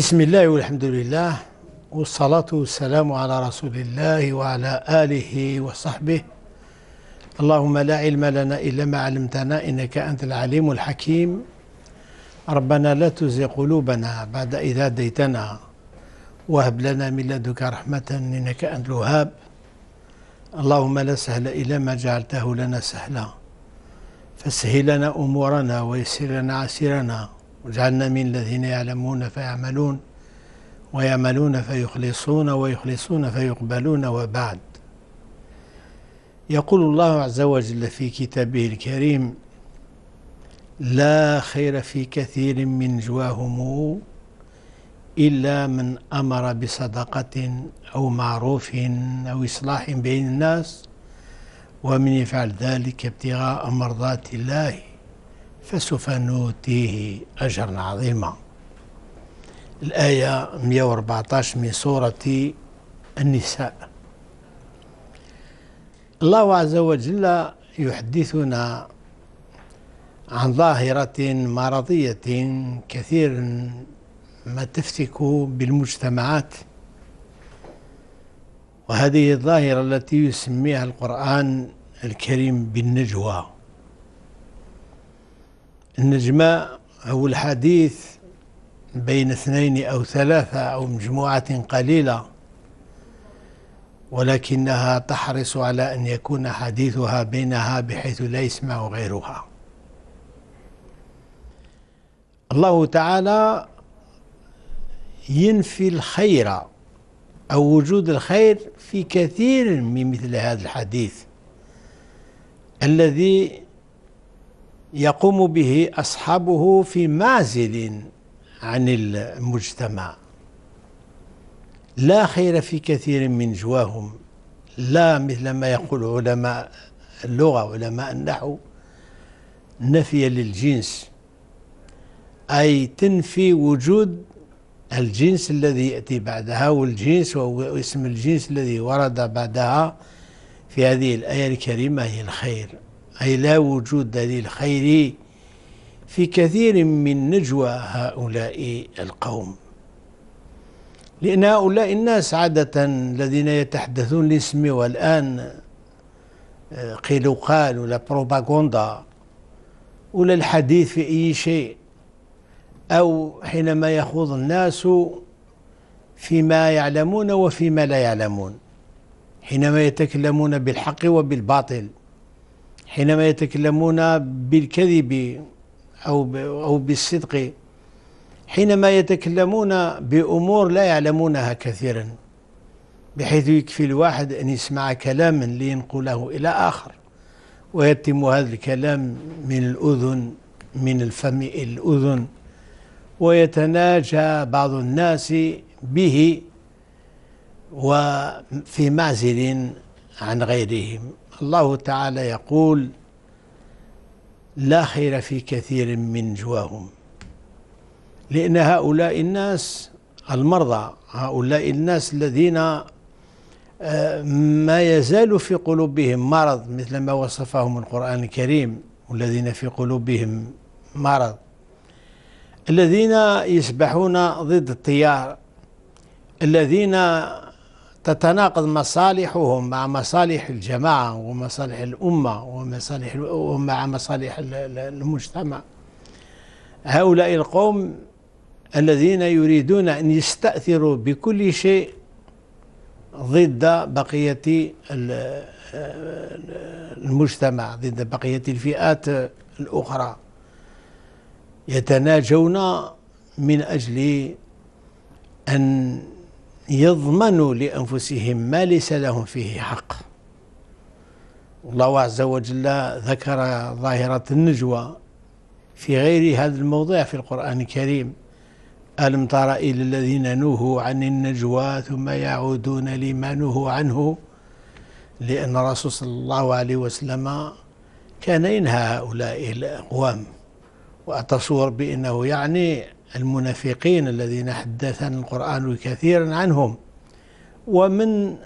بسم الله والحمد لله والصلاة والسلام على رسول الله وعلى آله وصحبه اللهم لا علم لنا إلا ما علمتنا إنك أنت العليم الحكيم ربنا لا تزغ قلوبنا بعد إذا هديتنا وهب لنا من لدنك رحمة إنك أنت الوهاب اللهم لا سهل إلا ما جعلته لنا سهلا فسهل لنا أمورنا ويسر لنا عسيرنا واجعلنا من الذين يعلمون فيعملون ويعملون فيخلصون ويخلصون فيقبلون وبعد يقول الله عز وجل في كتابه الكريم لا خير في كثير من جواهم إلا من أمر بصدقة أو معروف أو إصلاح بين الناس ومن يفعل ذلك ابتغاء مرضات الله فسوف نؤتيه أجرا عظيما الآية 114 من سورة النساء الله عز وجل يحدثنا عن ظاهرة مرضية كثير ما تفتك بالمجتمعات وهذه الظاهرة التي يسميها القرآن الكريم بالنجوى النجمة هو الحديث بين اثنين أو ثلاثة أو مجموعة قليلة ولكنها تحرص على أن يكون حديثها بينها بحيث لا يسمع غيرها الله تعالى ينفي الخير أو وجود الخير في كثير من مثل هذا الحديث الذي يقوم به أصحابه في معزل عن المجتمع لا خير في كثير من جواهم لا مثل ما يقول علماء اللغة علماء النحو نفيا للجنس أي تنفي وجود الجنس الذي يأتي بعدها والجنس واسم الجنس الذي ورد بعدها في هذه الآية الكريمة هي الخير أي لا وجود للخير في كثير من نجوى هؤلاء القوم لأن هؤلاء الناس عادة الذين يتحدثون الاسم والآن آه، قيل وقال ولا بروباغوندا ولا الحديث في أي شيء أو حينما يخوض الناس فيما يعلمون وفيما لا يعلمون حينما يتكلمون بالحق وبالباطل حينما يتكلمون بالكذب أو أو بالصدق حينما يتكلمون بأمور لا يعلمونها كثيرا بحيث يكفي الواحد أن يسمع كلاما لينقله إلى آخر ويتم هذا الكلام من الأذن من الفم إلى الأذن ويتناجى بعض الناس به وفي معزل عن غيرهم الله تعالى يقول لا خير في كثير من جواهم لأن هؤلاء الناس المرضى هؤلاء الناس الذين آه، ما يزال في قلوبهم مرض مثل ما وصفهم القرآن الكريم والذين في قلوبهم مرض الذين يسبحون ضد الطيار الذين تتناقض مصالحهم مع مصالح الجماعة ومصالح الأمة ومصالح ومع مصالح المجتمع هؤلاء القوم الذين يريدون أن يستأثروا بكل شيء ضد بقية المجتمع ضد بقية الفئات الأخرى يتناجون من أجل أن يضمنوا لأنفسهم ما ليس لهم فيه حق الله عز وجل ذكر ظاهرة النجوى في غير هذا الموضع في القرآن الكريم ألم تر إلى الذين نهوا عن النجوى ثم يعودون لما نهوا عنه لأن الرسول صلى الله عليه وسلم كان ينهى هؤلاء الأقوام وأتصور بأنه يعني المنافقين الذين حدثنا القرآن كثيرا عنهم ومن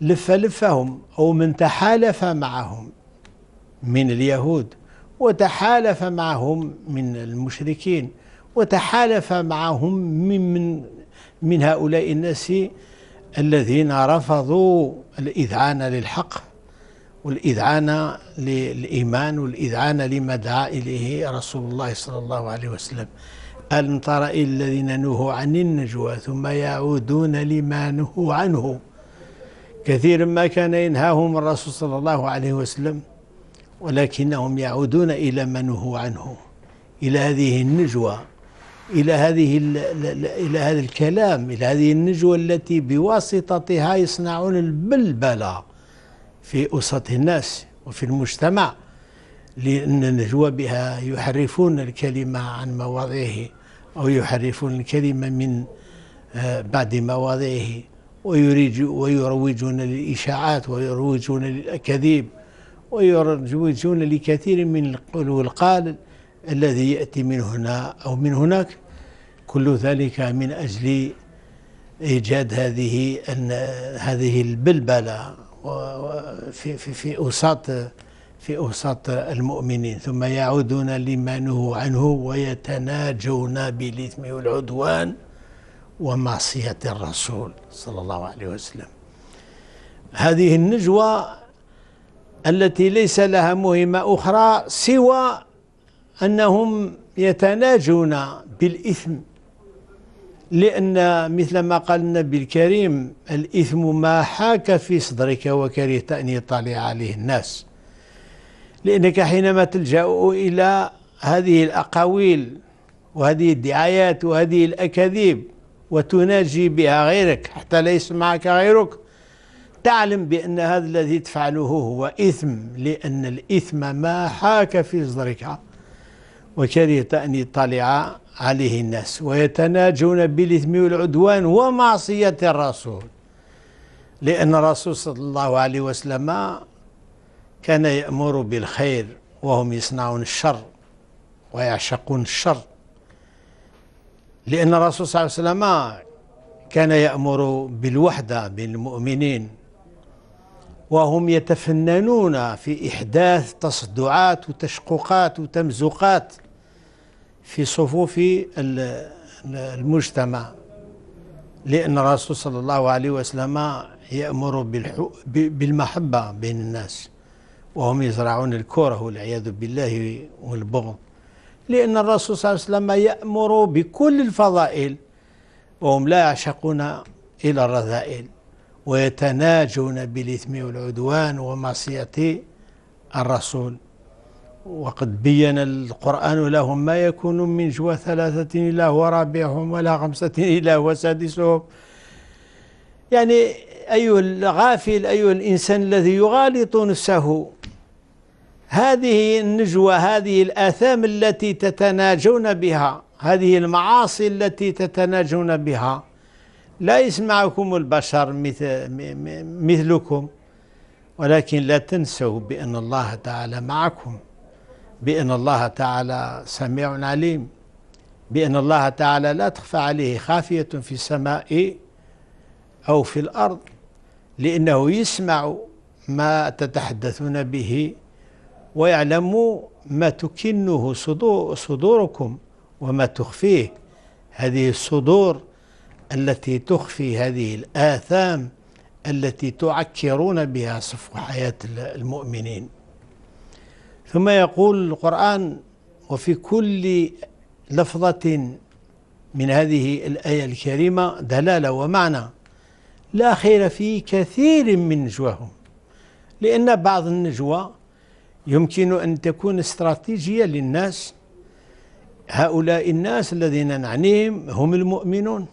لف لفهم أو من تحالف معهم من اليهود وتحالف معهم من المشركين وتحالف معهم من, من, من هؤلاء الناس الذين رفضوا الإذعان للحق والإذعان للإيمان والإذعان لما دعا إليه رسول الله صلى الله عليه وسلم ألم تر إلى الذين نهوا عن النجوى ثم يعودون لما نهوا عنه كثيرا ما كان ينهاهم الرسول صلى الله عليه وسلم ولكنهم يعودون إلى ما نهوا عنه إلى هذه النجوى إلى هذه إلى هذا الكلام إلى هذه النجوى التي بواسطتها يصنعون البلبلة في أسرة الناس وفي المجتمع لأن بها يحرفون الكلمة عن مواضعه أو يحرفون الكلمة من آه، بعد مواضعه ويروجون للإشاعات ويروجون للأكاذيب ويروجون لكثير من القول والقال الذي يأتي من هنا أو من هناك كل ذلك من أجل إيجاد هذه هذه البلبلة في في في أوساط في أوساط المؤمنين ثم يعودون لما نهوا عنه ويتناجون بالإثم والعدوان ومعصية الرسول صلى الله عليه وسلم هذه النجوة التي ليس لها مهمة أخرى سوى أنهم يتناجون بالإثم لأن مثل ما قال النبي الكريم الإثم ما حاك في صدرك وكرهت أن يطلع عليه الناس لأنك حينما تلجأ إلى هذه الأقاويل وهذه الدعايات وهذه الأكاذيب وتناجي بها غيرك حتى لا يسمعك غيرك تعلم بأن هذا الذي تفعله هو إثم لأن الإثم ما حاك في صدرك وكرهت أن يطلع عليه الناس ويتناجون بالإثم والعدوان ومعصية الرسول لأن الرسول صلى الله عليه وسلم كان يأمر بالخير وهم يصنعون الشر ويعشقون الشر لأن الرسول صلى الله عليه وسلم كان يأمر بالوحدة بين المؤمنين وهم يتفننون في إحداث تصدعات وتشققات وتمزقات في صفوف المجتمع لأن الرسول صلى الله عليه وسلم يأمر بالمحبة بين الناس وهم يزرعون الكره والعياذ بالله والبغض لأن الرسول صلى الله عليه وسلم يأمر بكل الفضائل وهم لا يعشقون إلى الرذائل ويتناجون بالإثم والعدوان ومعصية الرسول وقد بين القرآن لهم ما يكون من جوى ثلاثة إلا هو رابعهم ولا خمسة إلا هو سادسهم يعني ايها الغافل ايها الإنسان الذي يغالط نفسه هذه النجوى هذه الآثام التي تتناجون بها هذه المعاصي التي تتناجون بها لا يسمعكم البشر مثل مثلكم ولكن لا تنسوا بأن الله تعالى معكم بأن الله تعالى سميع عليم بأن الله تعالى لا تخفى عليه خافية في السماء أو في الأرض لأنه يسمع ما تتحدثون به ويعلم ما تكنه صدور صدوركم وما تخفيه هذه الصدور التي تخفي هذه الآثام التي تعكرون بها صفو حياة المؤمنين ثم يقول القرآن وفي كل لفظة من هذه الآية الكريمة دلالة ومعنى لا خير في كثير من نجواهم لأن بعض النجوى يمكن أن تكون استراتيجية للناس هؤلاء الناس الذين نعنيهم هم المؤمنون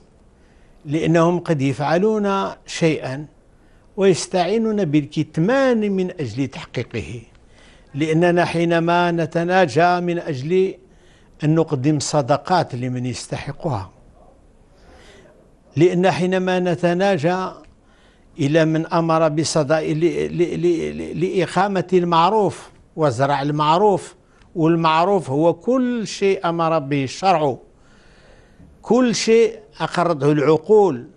لأنهم قد يفعلون شيئا ويستعينون بالكتمان من أجل تحقيقه لأننا حينما نتناجى من أجل أن نقدم صدقات لمن يستحقها لأن حينما نتناجى إلى من أمر بصدق لإقامة المعروف وزرع المعروف والمعروف هو كل شيء أمر به الشرع كل شيء أقرته العقول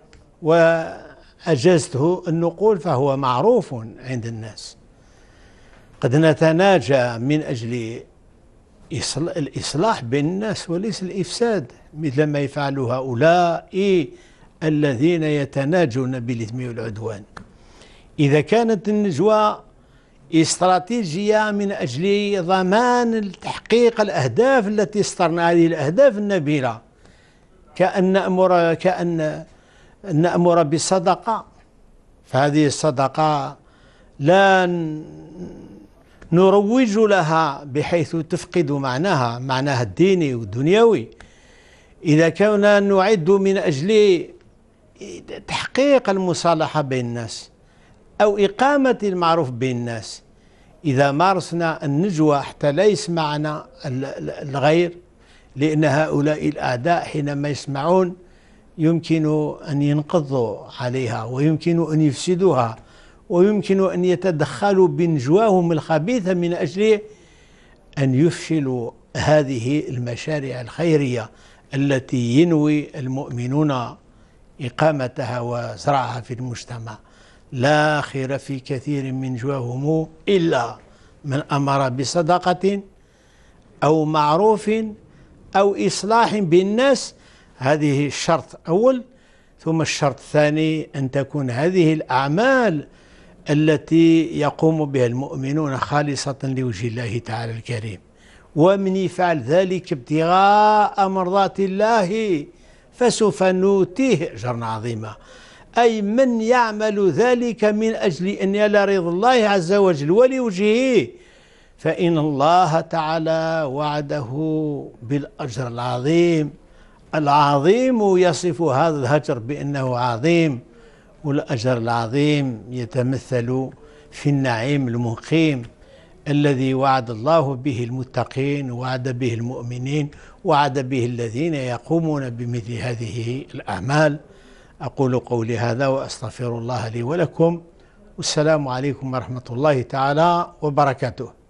وأجازته النقول فهو معروف عند الناس قد نتناجى من أجل الإصلاح بين الناس وليس الإفساد مثل ما يفعل هؤلاء الذين يتناجون بالإثم والعدوان إذا كانت النجوى استراتيجية من أجل ضمان تحقيق الأهداف التي استرنا هذه الأهداف النبيلة كأن نأمر كأن نأمر بالصدقة فهذه الصدقة لا نروج لها بحيث تفقد معناها معناها الديني والدنيوي إذا كنا نعد من أجل تحقيق المصالحة بين الناس أو إقامة المعروف بين الناس إذا مارسنا النجوى حتى لا يسمعنا الغير لأن هؤلاء الأعداء حينما يسمعون يمكن أن ينقضوا عليها ويمكن أن يفسدوها ويمكن أن يتدخلوا بنجواهم الخبيثة من أجل أن يفشلوا هذه المشاريع الخيرية التي ينوي المؤمنون إقامتها وزرعها في المجتمع لا خير في كثير من جواهم إلا من أمر بصدقة أو معروف أو إصلاح بالناس هذه الشرط أول ثم الشرط الثاني أن تكون هذه الأعمال التي يقوم بها المؤمنون خالصة لوجه الله تعالى الكريم ومن يفعل ذلك ابتغاء مرضات الله فسوف نوتيه أجرا عظيما أي من يعمل ذلك من أجل أن يلا رضا الله عز وجل ولوجهه فإن الله تعالى وعده بالأجر العظيم العظيم يصف هذا الهجر بأنه عظيم والأجر العظيم يتمثل في النعيم المقيم الذي وعد الله به المتقين وعد به المؤمنين وعد به الذين يقومون بمثل هذه الأعمال أقول قولي هذا وأستغفر الله لي ولكم والسلام عليكم ورحمة الله تعالى وبركاته